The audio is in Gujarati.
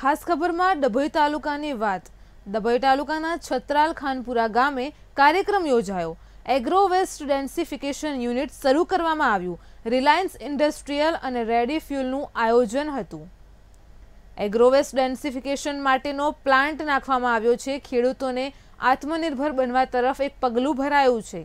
ખાસ ખબરમાં ડભોઈ તાલુકાની વાત ડભોઈ તાલુકાના છત્રાલ ખાનપુરા ગામે કાર્યક્રમ યોજાયો એગ્રો વેસ્ટ ડેન્સિફિકેશન યુનિટ શરૂ કરવામાં આવ્યું રિલાયન્સ ઇન્ડસ્ટ્રીયલ અને રેડી ફ્યુલનું આયોજન હતું એગ્રોવેસ્ટ ડેન્સિફિકેશન માટેનો પ્લાન્ટ નાખવામાં આવ્યો છે ખેડૂતોને આત્મનિર્ભર બનવા તરફ એક પગલું ભરાયું છે